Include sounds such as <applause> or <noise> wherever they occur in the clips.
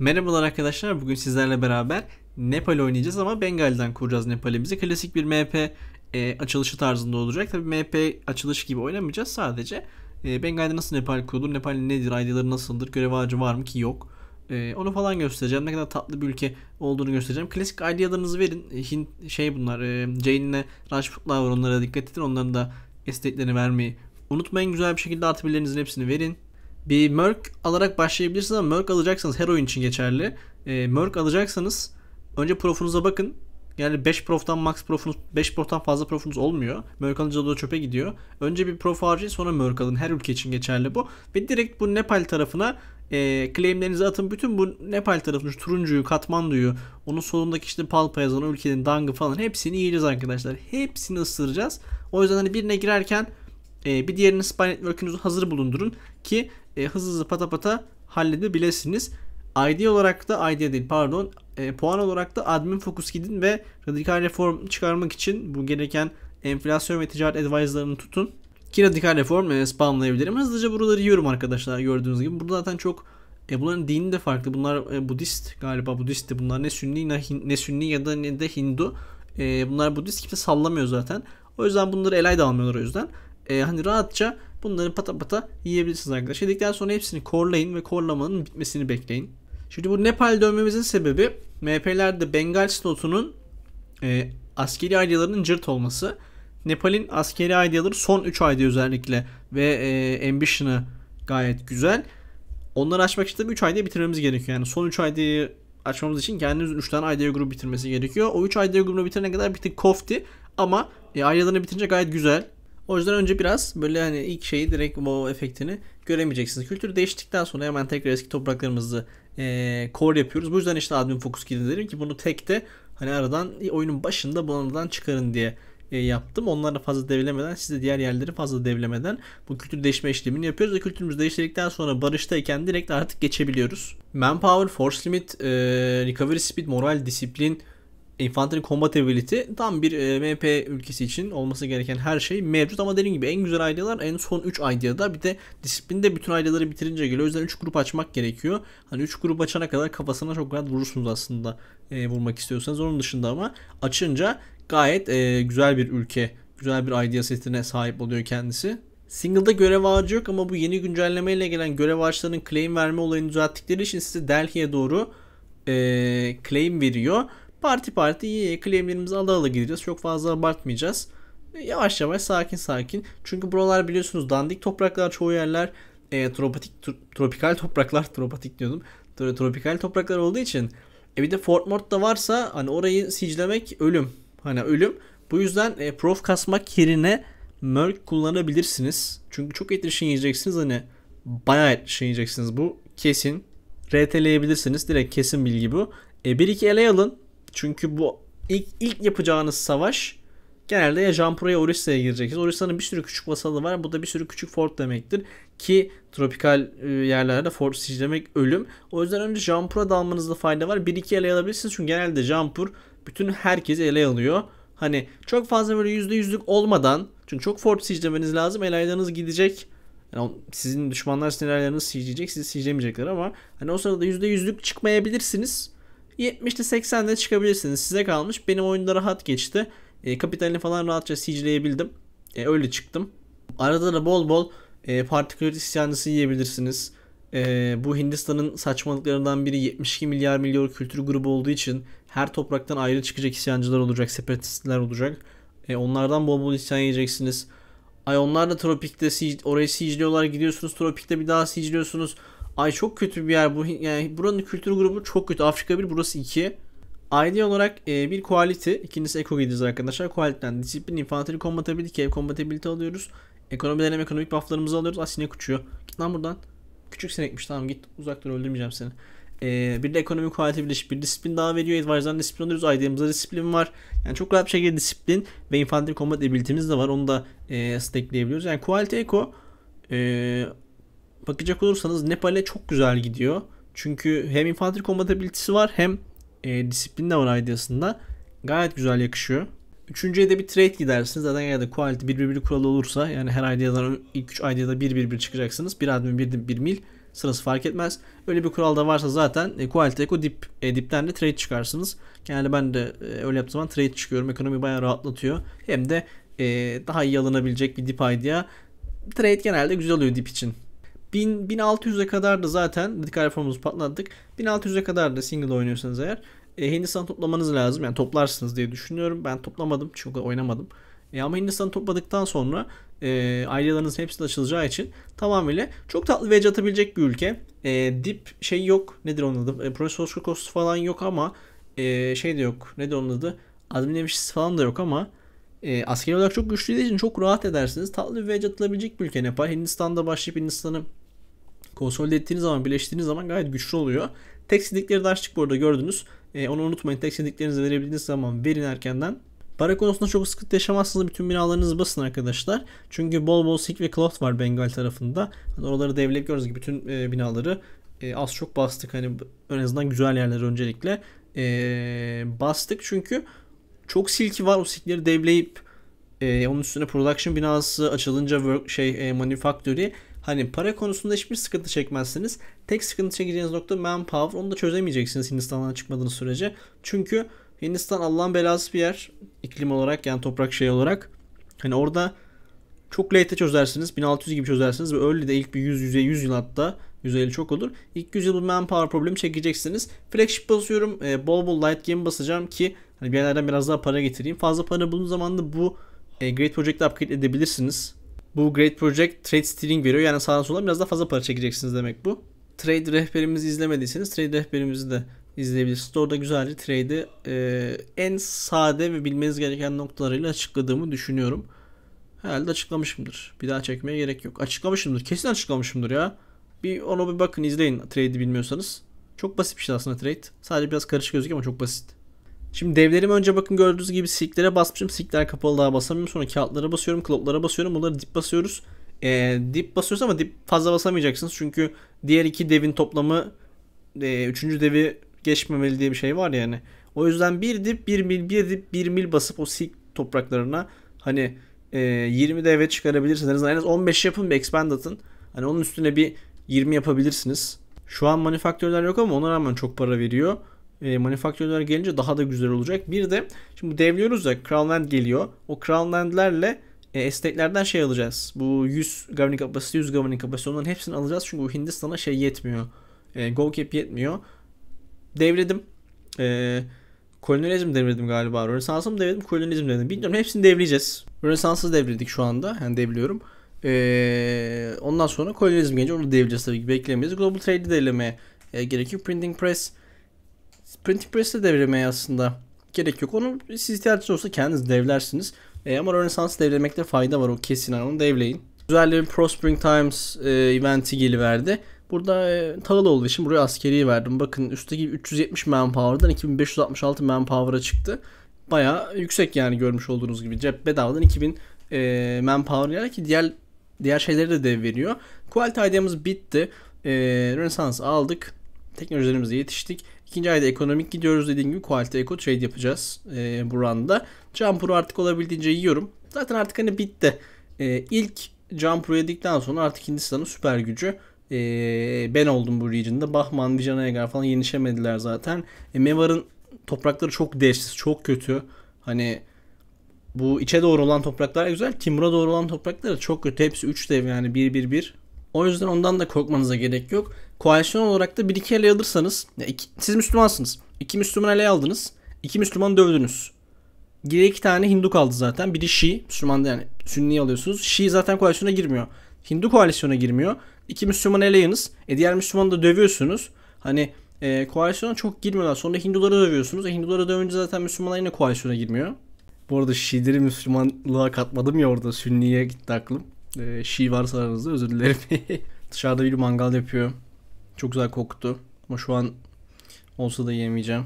Merhabalar arkadaşlar. Bugün sizlerle beraber Nepal oynayacağız ama Bengal'den kuracağız Nepal'imizi. Klasik bir MP e, açılışı tarzında olacak. Tabii MP açılış gibi oynamayacağız. Sadece e, Bengal'de nasıl Nepal kurulur, Nepal nedir, aydaları nasıldır, görev ağacı var mı ki yok. E, onu falan göstereceğim. Ne kadar tatlı bir ülke olduğunu göstereceğim. Klasik idealarınızı verin. E, Hint şey bunlar. E, Jane'le Rajputlar var. Onlara dikkat edin. Onların da estetlerini vermeyi unutmayın. Güzel bir şekilde artı hepsini verin. Bir Merc alarak başlayabilirsiniz ama Merc alacaksanız her oyun için geçerli. E, Merc alacaksanız önce profunuza bakın. Yani 5 proftan max profunuz, 5 proftan fazla profunuz olmuyor. Merc alınca da çöpe gidiyor. Önce bir prof harcayın sonra Merc alın. Her ülke için geçerli bu. Ve direkt bu Nepal tarafına e, claimlerinizi atın. Bütün bu Nepal tarafını, şu Turuncu'yu, Katmandu'yu, onun solundaki işte Palpa yazan ülkenin Dang'ı falan hepsini yiyeceğiz arkadaşlar. Hepsini ısıracağız. O yüzden hani birine girerken e, bir diğerini spy network'ünüzü hazır bulundurun ki e, hızlı hızlı pata pata halledebilirsiniz. ID olarak da ID değil pardon e, puan olarak da admin focus gidin ve radikal reform çıkarmak için bu gereken enflasyon ve ticaret advisor'larını tutun. Ki radikal reform e, spamlayabilirim. Hızlıca buraları yiyorum arkadaşlar gördüğünüz gibi. Burada zaten çok e, bunların dini de farklı. Bunlar e, Budist galiba Budist de bunlar ne Sünni ne, ne Sünni ya da ne de Hindu. E, bunlar Budist kimse sallamıyor zaten. O yüzden bunları elay da almıyorlar o yüzden e, hani rahatça bunları pata pata yiyebilirsiniz arkadaşlar. Yedikten sonra hepsini korlayın ve korlamanın bitmesini bekleyin. Şimdi bu Nepal dönmemizin sebebi MHP'lerde Bengal slotunun e, askeri aydiyalarının cırt olması. Nepal'in askeri aydınları son 3 ayda özellikle ve e, ambition'ı gayet güzel. Onları açmak için de 3 ayda bitirmemiz gerekiyor. Yani son 3 ayda açmamız için kendimiz 3 tane IDA grubu bitirmesi gerekiyor. O 3 IDA grubunu bitirene kadar bir tık kofti ama e, bitince gayet güzel. O yüzden önce biraz böyle hani ilk şeyi direkt wow efektini göremeyeceksiniz. Kültür değiştikten sonra hemen tekrar eski topraklarımızı e, core yapıyoruz. Bu yüzden işte admin fokus kilidi dedim ki bunu tek de hani aradan e, oyunun başında bunlardan çıkarın diye e, yaptım. Onları fazla devlemeden size diğer yerleri fazla devlemeden bu kültür değişme işlemini yapıyoruz ve kültürümüz değiştirdikten sonra barıştayken direkt artık geçebiliyoruz. Manpower, Force Limit, e, Recovery Speed, Moral, Disiplin, Infantry Combat tam bir e, MP ülkesi için olması gereken her şey mevcut ama dediğim gibi en güzel idealar en son 3 ideada bir de disiplinde bütün ideaları bitirince geliyor. O yüzden 3 grup açmak gerekiyor. Hani 3 grup açana kadar kafasına çok rahat vurursunuz aslında e, vurmak istiyorsanız. Onun dışında ama açınca gayet e, güzel bir ülke, güzel bir idea setine sahip oluyor kendisi. Single'da görev ağacı yok ama bu yeni güncellemeyle gelen görev ağaçlarının claim verme olayını düzelttikleri için size Delhi'ye doğru e, claim veriyor parti parti iyi iyi claimlerimizi ala ala gideceğiz. Çok fazla abartmayacağız. Yavaş yavaş sakin sakin. Çünkü buralar biliyorsunuz dandik topraklar çoğu yerler e, tropik, tro, tropikal topraklar <laughs> tropik diyordum. Tropikal topraklar olduğu için e bir de Fort Mort varsa hani orayı siclemek ölüm. Hani ölüm. Bu yüzden e, prof kasmak yerine Merc kullanabilirsiniz. Çünkü çok etişin şey yiyeceksiniz hani bayağı etişin şey yiyeceksiniz bu kesin. RT'leyebilirsiniz. Direkt kesin bilgi bu. E, 1-2 ele alın. Çünkü bu ilk, ilk yapacağınız savaş genelde ya Jampura ya Orissa'ya gireceksiniz. Orissa'nın bir sürü küçük vasalı var. Bu da bir sürü küçük fort demektir. Ki tropikal e, yerlerde fort siclemek ölüm. O yüzden önce Jampur'a dalmanızda fayda var. Bir iki ele alabilirsiniz. Çünkü genelde Jampur bütün herkesi ele alıyor. Hani çok fazla böyle yüzde yüzlük olmadan çünkü çok fort siclemeniz lazım. Elaylarınız gidecek. Yani sizin düşmanlar sizin elaylarınızı sicleyecek. Sizi siclemeyecekler ama hani o sırada yüzde yüzlük çıkmayabilirsiniz. 70'te 80'de çıkabilirsiniz. Size kalmış. Benim oyunda rahat geçti. E, kapitalini falan rahatça siege'leyebildim. E, öyle çıktım. Arada da bol bol e, partiküler isyancısı yiyebilirsiniz. E, bu Hindistan'ın saçmalıklarından biri 72 milyar milyar kültür grubu olduğu için her topraktan ayrı çıkacak isyancılar olacak, separatistler olacak. E, onlardan bol bol isyan yiyeceksiniz. Ay onlar da tropikte orayı siciliyorlar gidiyorsunuz tropikte bir daha siciliyorsunuz. Ay çok kötü bir yer bu. Yani buranın kültür grubu çok kötü. Afrika 1 burası 2. ID olarak e, bir quality, ikincisi eco gideceğiz arkadaşlar. Quality'den disiplin, infantry compatibility, cave compatibility alıyoruz. Ekonomi deneme, ekonomik bufflarımızı alıyoruz. Ah sinek uçuyor. Git lan buradan. Küçük sinekmiş tamam git uzaktan dur öldürmeyeceğim seni. E, bir de ekonomi quality birleşik bir disiplin daha veriyor. Advisor'dan disiplin alıyoruz. ID'mizde disiplin var. Yani çok rahat bir şekilde disiplin ve infantry compatibility'miz de var. Onu da e, stackleyebiliyoruz. Yani quality eco e, bakacak olursanız Nepal'e çok güzel gidiyor. Çünkü hem infantry compatibility'si var hem e, disiplin de var IDS'ında. Gayet güzel yakışıyor. Üçüncüye de bir trade gidersiniz. Zaten ya da quality 1-1-1 kuralı olursa yani her ID'dan ilk 3 ID'da 1-1-1 çıkacaksınız. Bir admin 1 1 mil sırası fark etmez. Öyle bir kuralda varsa zaten e, quality eco dip, e, dipten de trade çıkarsınız. genelde ben de e, öyle yaptığım zaman trade çıkıyorum. Ekonomi bayağı rahatlatıyor. Hem de e, daha iyi alınabilecek bir dip idea. Trade genelde güzel oluyor dip için. 1600'e kadar da zaten dedik reformumuzu patlattık. 1600'e kadar da single oynuyorsanız eğer e, Hindistan toplamanız lazım. Yani toplarsınız diye düşünüyorum. Ben toplamadım çünkü oynamadım. E, ama Hindistan topladıktan sonra e, ayrılarınız hepsi açılacağı için tamamıyla çok tatlı vec atabilecek bir ülke. E, dip şey yok. Nedir onun adı? E, Profesör kostu falan yok ama e, şey de yok. Nedir onun adı? Admin demişiz falan da yok ama e, askeri olarak çok güçlü için çok rahat edersiniz. Tatlı bir vec atılabilecek bir ülke Nepal. Hindistan'da başlayıp Hindistan'ı konsolide ettiğiniz zaman, birleştirdiğiniz zaman gayet güçlü oluyor. Tek sildikleri de açtık bu arada gördünüz. E, onu unutmayın. Tek sildiklerinizi verebildiğiniz zaman verin erkenden. Para konusunda çok sıkıntı yaşamazsınız. Bütün binalarınızı basın arkadaşlar. Çünkü bol bol sik ve cloth var Bengal tarafında. Yani oraları devlet gördüğünüz gibi bütün e, binaları e, az çok bastık. Hani en azından güzel yerler öncelikle e, bastık. Çünkü çok silki var. O silkleri devleyip e, onun üstüne production binası açılınca work, şey e, manufactory Hani para konusunda hiçbir sıkıntı çekmezsiniz. Tek sıkıntı çekeceğiniz nokta manpower. Onu da çözemeyeceksiniz Hindistan'dan çıkmadığınız sürece. Çünkü Hindistan Allah'ın belası bir yer. iklim olarak yani toprak şey olarak. Hani orada çok late'e çözersiniz. 1600 gibi çözersiniz ve öyle de ilk bir 100 100'e 100 yıl hatta 150 çok olur. İlk 100 yıl bu manpower problemi çekeceksiniz. Flagship basıyorum. E, bol bol light game basacağım ki hani bir yerlerden biraz daha para getireyim. Fazla para bulduğum zaman da bu e, great project'i upgrade edebilirsiniz. Bu Great Project Trade Steering veriyor. Yani sağa sola biraz daha fazla para çekeceksiniz demek bu. Trade rehberimizi izlemediyseniz trade rehberimizi de izleyebilirsiniz. Orada güzelce trade'i e, en sade ve bilmeniz gereken noktalarıyla açıkladığımı düşünüyorum. Herhalde açıklamışımdır. Bir daha çekmeye gerek yok. Açıklamışımdır. Kesin açıklamışımdır ya. Bir ona bir bakın izleyin trade'i bilmiyorsanız. Çok basit bir şey aslında trade. Sadece biraz karışık gözüküyor ama çok basit. Şimdi devlerim önce bakın gördüğünüz gibi silklere basmışım. Silkler kapalı daha basamıyorum. Sonra kağıtlara basıyorum. Kloplara basıyorum. Bunları dip basıyoruz. E, dip basıyoruz ama dip fazla basamayacaksınız. Çünkü diğer iki devin toplamı e, üçüncü devi geçmemeli diye bir şey var yani. O yüzden bir dip bir mil bir dip bir mil basıp o silk topraklarına hani e, 20 deve çıkarabilirsiniz. En az 15 yapın bir expand atın. Hani onun üstüne bir 20 yapabilirsiniz. Şu an manifaktörler yok ama ona rağmen çok para veriyor e, manufacturer'lar gelince daha da güzel olacak. Bir de şimdi devliyoruz ya Crownland geliyor. O Crownland'lerle e, estate'lerden şey alacağız. Bu 100 governing capacity, 100 governing capacity onların hepsini alacağız. Çünkü bu Hindistan'a şey yetmiyor. E, go cap yetmiyor. Devredim. E, kolonyalizm devredim galiba. Rönesans'ı mı devredim, kolonyalizm devredim. Bilmiyorum hepsini devreyeceğiz. Rönesans'ı devredik şu anda. Yani devliyorum. E, ondan sonra kolonyalizm gelince onu devreyeceğiz tabii ki. Beklemeyiz. Global Trade'i de elemeye gerekiyor. Printing Press Printing Press'i devirmeye aslında gerek yok. Onu siz ihtiyacınız olsa kendiniz devlersiniz. E, ama Rönesans devlemekte fayda var o kesin onu devleyin. Güzel bir Pro Spring Times e, eventi geliverdi. Burada e, tahıl olduğu için buraya askeri verdim. Bakın üstteki 370 manpower'dan 2566 manpower'a çıktı. Baya yüksek yani görmüş olduğunuz gibi. Cep bedavadan 2000 e, manpower yani ki diğer diğer şeyleri de dev veriyor. Quality ideamız bitti. E, Rönesans aldık teknolojilerimize yetiştik. İkinci ayda ekonomik gidiyoruz. Dediğim gibi Quality Eco Trade yapacağız e, bu randa. Jumpur'u artık olabildiğince yiyorum. Zaten artık hani bitti. E, ilk Jumpur'u yedikten sonra artık Hindistan'ın süper gücü e, ben oldum bu region'da. Bahman, Vijayanagar falan yenişemediler zaten. E, Mevar'ın toprakları çok değişsiz, çok kötü. Hani bu içe doğru olan topraklar güzel. Timur'a doğru olan topraklar çok kötü. Hepsi 3 dev yani 1-1-1. O yüzden ondan da korkmanıza gerek yok. Koalisyon olarak da bir iki ele alırsanız, ya iki, siz Müslümansınız. İki Müslüman ele aldınız. iki Müslüman dövdünüz. Geri iki tane Hindu kaldı zaten. Biri Şii, Müslüman yani Sünni alıyorsunuz. Şii zaten koalisyona girmiyor. Hindu koalisyona girmiyor. İki Müslüman eleyiniz. E diğer Müslümanı da dövüyorsunuz. Hani e, koalisyona çok girmiyorlar. Sonra Hinduları dövüyorsunuz. E, Hinduları dövünce zaten Müslümanlar yine koalisyona girmiyor. Bu arada Şiileri Müslümanlığa katmadım ya orada Sünni'ye gitti aklım. Ee, şi varsa aranızda özür dilerim. <laughs> Dışarıda bir mangal yapıyor. Çok güzel koktu. Ama şu an olsa da yemeyeceğim.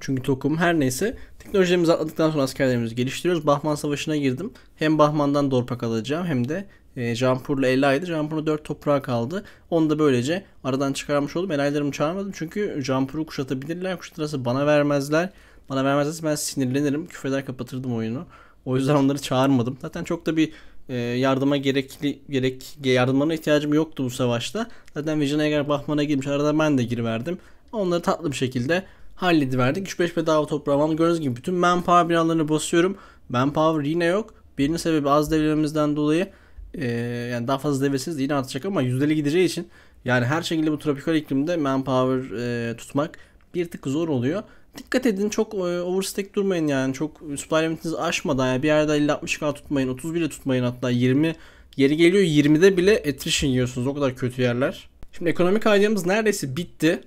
Çünkü tokum her neyse. Teknolojilerimizi atladıktan sonra askerlerimizi geliştiriyoruz. Bahman Savaşı'na girdim. Hem Bahman'dan Dorpak alacağım hem de e, Jampur'la Ela'ydı. Jampur'un 4 toprağı kaldı. Onu da böylece aradan çıkarmış oldum. Ela'ylarımı çağırmadım çünkü Jampur'u kuşatabilirler. Kuşatırsa bana vermezler. Bana vermezlerse ben sinirlenirim. Küfreder kapatırdım oyunu. O yüzden onları çağırmadım. Zaten çok da bir ee, yardıma gerekli gerek yardımlarına ihtiyacım yoktu bu savaşta. Zaten Vision Eger Bahman'a girmiş. Arada ben de giriverdim. Onları tatlı bir şekilde hallediverdik. 3-5 bedava toprağım ama gördüğünüz gibi bütün manpower binalarını basıyorum. Manpower yine yok. Birinin sebebi az devlememizden dolayı e, yani daha fazla devlesiz yine artacak ama yüzdeli gideceği için yani her şekilde bu tropikal iklimde manpower e, tutmak bir tık zor oluyor dikkat edin çok e, overstake durmayın yani çok e, supply limitinizi aşmadan yani bir yerde 50 60 k tutmayın 30 bile tutmayın hatta 20 yeri geliyor 20'de bile attrition yiyorsunuz o kadar kötü yerler. Şimdi ekonomik aydiyamız neredeyse bitti.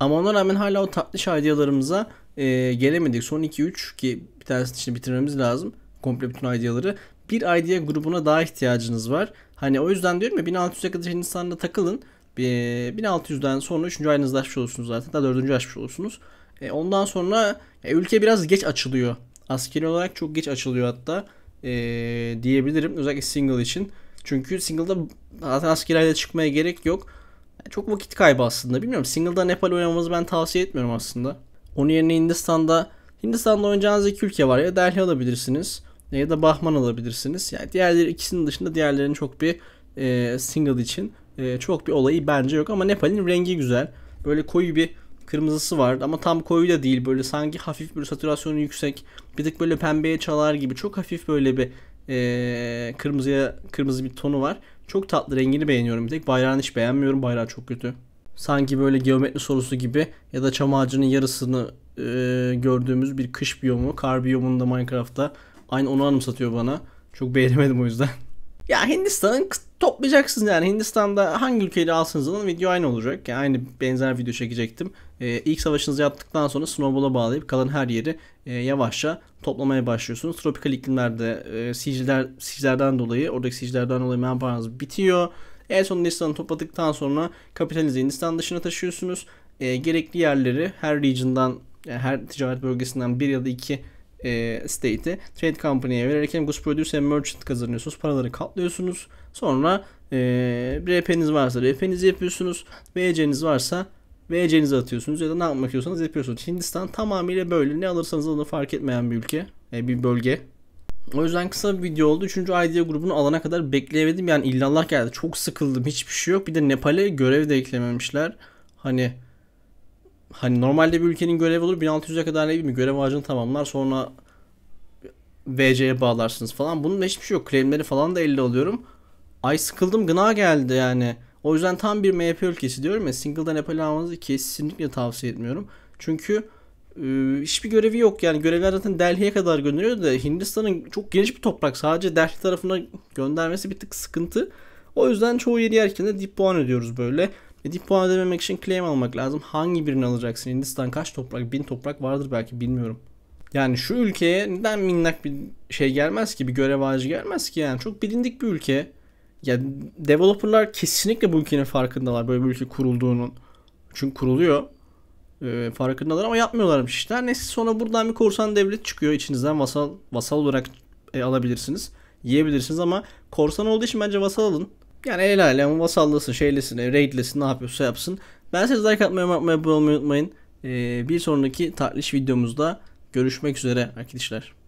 Ama ona rağmen hala o tatlış aydiyalarımıza e, gelemedik. Son 2-3 ki bir tanesini şimdi bitirmemiz lazım. Komple bütün aydiyaları. Bir aydiya grubuna daha ihtiyacınız var. Hani o yüzden diyorum ya 1600'e kadar Hindistan'da takılın. E, 1600'den sonra 3. ayınızda açmış olursunuz zaten. Daha 4. açmış olursunuz. E, ondan sonra e, ülke biraz geç açılıyor. Askeri olarak çok geç açılıyor hatta e, diyebilirim. Özellikle single için. Çünkü single'da zaten askerayla çıkmaya gerek yok. E, çok vakit kaybı aslında. Bilmiyorum single'da Nepal oynamamızı ben tavsiye etmiyorum aslında. Onun yerine Hindistan'da Hindistan'da oynayacağınız iki ülke var. Ya Delhi alabilirsiniz ya da Bahman alabilirsiniz. Yani diğerleri ikisinin dışında diğerlerinin çok bir e, single için e, çok bir olayı bence yok ama Nepal'in rengi güzel. Böyle koyu bir kırmızısı var ama tam koyu da değil böyle sanki hafif bir satürasyonu yüksek bir tık böyle pembeye çalar gibi çok hafif böyle bir e, kırmızıya kırmızı bir tonu var. Çok tatlı rengini beğeniyorum bir tek bayrağını hiç beğenmiyorum bayrağı çok kötü. Sanki böyle geometri sorusu gibi ya da çam ağacının yarısını e, gördüğümüz bir kış biyomu kar biyomunu da Minecraft'ta aynı onu anımsatıyor bana. Çok beğenemedim o yüzden. <laughs> ya Hindistan'ın toplayacaksınız yani Hindistan'da hangi ülkeyi alsanız alın video aynı olacak. Yani aynı benzer video çekecektim. Ee, ilk savaşınızı yaptıktan sonra snowball'a bağlayıp kalan her yeri e, yavaşça toplamaya başlıyorsunuz. Tropikal iklimlerde e, siciller, sicillerden dolayı oradaki sicillerden dolayı manpower'ınız bitiyor. En son Hindistan'ı topladıktan sonra kapitalizi Hindistan dışına taşıyorsunuz. E, gerekli yerleri her region'dan yani e, her ticaret bölgesinden bir ya da iki e, state'i trade company'ye verirken goods produce hem merchant kazanıyorsunuz. Paraları katlıyorsunuz. Sonra e, RP'niz varsa RP'nizi yapıyorsunuz. VC'niz varsa VC'nizi atıyorsunuz ya da ne yapmak istiyorsanız yapıyorsunuz. Hindistan tamamıyla böyle ne alırsanız alın fark etmeyen bir ülke, e, bir bölge. O yüzden kısa bir video oldu. Üçüncü idea grubunu alana kadar bekleyemedim. Yani illallah geldi. Çok sıkıldım. Hiçbir şey yok. Bir de Nepal'e görev de eklememişler. Hani hani normalde bir ülkenin görevi olur 1600'e kadar ne bileyim görev ağacını tamamlar sonra VC'ye bağlarsınız falan. Bunun hiçbir şey yok. Claimleri falan da elde alıyorum. Ay sıkıldım gına geldi yani. O yüzden tam bir MHP ülkesi diyorum ya single'dan Apple almanızı kesinlikle tavsiye etmiyorum. Çünkü e, hiçbir görevi yok yani görevler zaten Delhi'ye kadar gönderiyor da Hindistan'ın çok geniş bir toprak sadece Delhi tarafına göndermesi bir tık sıkıntı. O yüzden çoğu yeri yerken de dip puan ediyoruz böyle. E, Dedik puan ödememek için claim almak lazım. Hangi birini alacaksın? Hindistan kaç toprak? Bin toprak vardır belki bilmiyorum. Yani şu ülkeye neden minnak bir şey gelmez ki? Bir görev ağacı gelmez ki yani. Çok bilindik bir ülke. Ya developerlar kesinlikle bu ülkenin farkındalar. Böyle bir ülke kurulduğunun. Çünkü kuruluyor. E, farkındalar ama yapmıyorlarmış işler. Neyse sonra buradan bir korsan devlet çıkıyor. içinizden vasal, vasal olarak e, alabilirsiniz. Yiyebilirsiniz ama korsan olduğu için bence vasal alın. Yani el alem vasallasın, şeylesin, e, raidlesin, ne yapıyorsa yapsın. Ben size like atmayı, atmayı, abone olmayı unutmayın. Ee, bir sonraki tatlış videomuzda görüşmek üzere arkadaşlar.